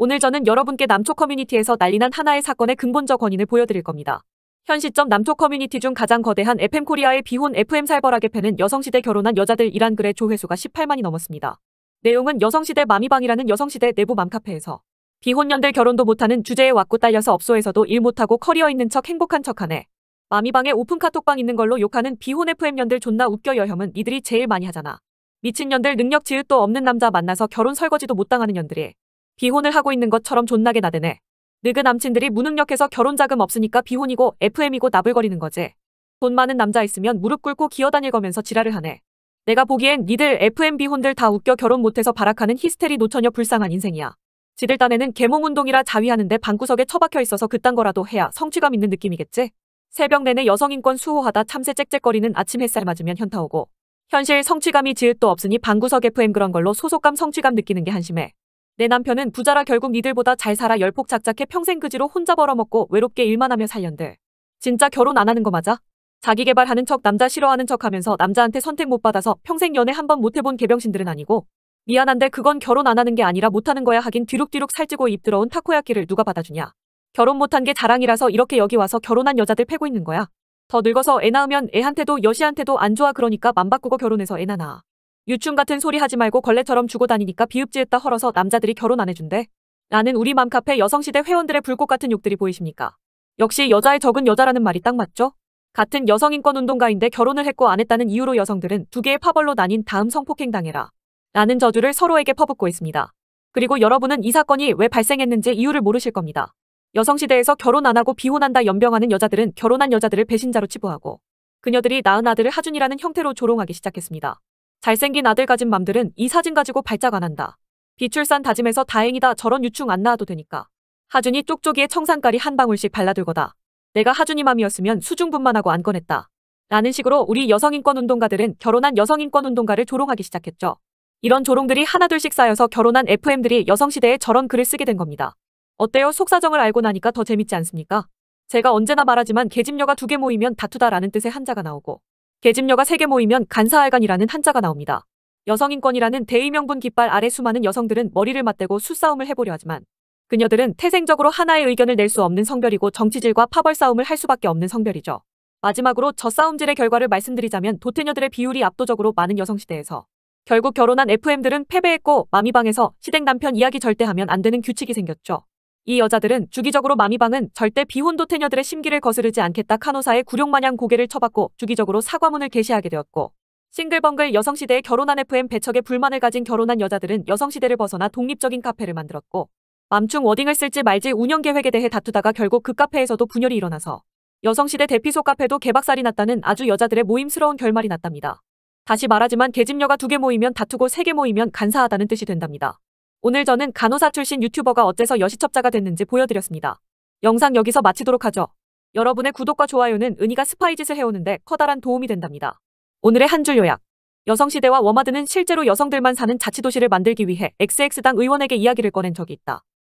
오늘 저는 여러분께 남초 커뮤니티에서 난리난 하나의 사건의 근본적 원인을 보여드릴 겁니다. 현 시점 남초 커뮤니티 중 가장 거대한 FM코리아의 비혼 FM살벌하게 패는 여성시대 결혼한 여자들 이란 글의 조회수가 18만이 넘었습니다. 내용은 여성시대 마미방이라는 여성시대 내부 맘카페에서 비혼년들 결혼도 못하는 주제에 왔고 딸려서 업소에서도 일 못하고 커리어 있는 척 행복한 척하네. 마미방에 오픈 카톡방 있는 걸로 욕하는 비혼 FM년들 존나 웃겨 여혐은 이들이 제일 많이 하잖아. 미친년들 능력 지읒도 없는 남자 만나서 결혼 설거지도 못 당하는 년들이 비혼을 하고 있는 것처럼 존나게 나대네. 늙은 남친들이 무능력해서 결혼 자금 없으니까 비혼이고 FM이고 나불거리는 거지. 돈 많은 남자 있으면 무릎 꿇고 기어다닐 거면서 지랄을 하네. 내가 보기엔 니들 FM 비혼들 다 웃겨 결혼 못해서 발악하는 히스테리 노처녀 불쌍한 인생이야. 지들 딴에는 개몽 운동이라 자위하는데 방구석에 처박혀 있어서 그딴 거라도 해야 성취감 있는 느낌이겠지? 새벽 내내 여성인권 수호하다 참새 짹짹거리는 아침 햇살 맞으면 현타 오고 현실 성취감이 지읒도 없으니 방구석 FM 그런 걸로 소속감 성취감 느끼는 게 한심해. 내 남편은 부자라 결국 니들보다 잘 살아 열폭 작작해 평생 그지로 혼자 벌어먹고 외롭게 일만 하며 살련들. 진짜 결혼 안 하는 거 맞아? 자기 개발하는 척 남자 싫어하는 척 하면서 남자한테 선택 못 받아서 평생 연애 한 번 못 해본 개병신들은 아니고 미안한데 그건 결혼 안 하는 게 아니라 못 하는 거야 하긴 뒤룩뒤룩 살찌고 입 들어온 타코야끼를 누가 받아주냐. 결혼 못한 게 자랑이라서 이렇게 여기 와서 결혼한 여자들 패고 있는 거야. 더 늙어서 애 낳으면 애한테도 여시한테도 안 좋아 그러니까 맘 바꾸고 결혼해서 애 낳아. 유충 같은 소리 하지 말고 걸레처럼 주고 다니니까 비읍지했다 헐어서 남자들이 결혼 안 해준대. 라는 우리 맘카페 여성시대 회원들의 불꽃 같은 욕들이 보이십니까? 역시 여자의 적은 여자라는 말이 딱 맞죠? 같은 여성인권운동가인데 결혼을 했고 안 했다는 이유로 여성들은 두 개의 파벌로 나뉜 다음 성폭행당해라. 라는 저주를 서로에게 퍼붓고 있습니다. 그리고 여러분은 이 사건이 왜 발생했는지 이유를 모르실 겁니다. 여성시대에서 결혼 안 하고 비혼한다 연병하는 여자들은 결혼한 여자들을 배신자로 치부하고 그녀들이 낳은 아들을 하준이라는 형태로 조롱하기 시작했습니다. 잘생긴 아들 가진 맘들은 이 사진 가지고 발작 안 한다. 비출산 다짐해서 다행이다 저런 유충 안 나와도 되니까. 하준이 쪽쪽이에 청산가리 한 방울씩 발라들거다. 내가 하준이 맘이었으면 수중분만 하고 안 꺼냈다. 라는 식으로 우리 여성인권운동가들은 결혼한 여성인권운동가를 조롱하기 시작했죠. 이런 조롱들이 하나둘씩 쌓여서 결혼한 FM들이 여성시대에 저런 글을 쓰게 된 겁니다. 어때요? 속사정을 알고 나니까 더 재밌지 않습니까? 제가 언제나 말하지만 계집녀가 두 개 모이면 다투다라는 뜻의 한자가 나오고 계집녀가 3개 모이면 간사알간이라는 한자가 나옵니다. 여성인권이라는 대의명분 깃발 아래 수많은 여성들은 머리를 맞대고 수싸움을 해보려 하지만 그녀들은 태생적으로 하나의 의견을 낼 수 없는 성별이고 정치질과 파벌 싸움을 할 수밖에 없는 성별이죠. 마지막으로 저 싸움질의 결과를 말씀드리자면 도태녀들의 비율이 압도적으로 많은 여성시대에서 결국 결혼한 FM들은 패배했고 마미방에서 시댁 남편 이야기 절대 하면 안 되는 규칙이 생겼죠. 이 여자들은 주기적으로 마미방은 절대 비혼도 태녀들의 심기를 거스르지 않겠다 카노사의 구룡마냥 고개를 쳐받고 주기적으로 사과문을 게시하게 되었고 싱글벙글 여성시대의 결혼한 FM 배척에 불만을 가진 결혼한 여자들은 여성시대를 벗어나 독립적인 카페를 만들었고 맘충 워딩을 쓸지 말지 운영 계획에 대해 다투다가 결국 그 카페에서도 분열이 일어나서 여성시대 대피소 카페도 개박살이 났다는 아주 여자들의 모임스러운 결말이 났답니다. 다시 말하지만 개집녀가 두 개 모이면 다투고 세 개 모이면 간사하다는 뜻이 된답니다. 오늘 저는 간호사 출신 유튜버가 어째서 여시첩자가 됐는지 보여드렸습니다. 영상 여기서 마치도록 하죠. 여러분의 구독과 좋아요는 은희가 스파이 짓을 해오는데 커다란 도움이 된답니다. 오늘의 한 줄 요약. 여성시대와 워마드는 실제로 여성들만 사는 자치도시를 만들기 위해 XX당 의원에게 이야기를 꺼낸 적이 있다.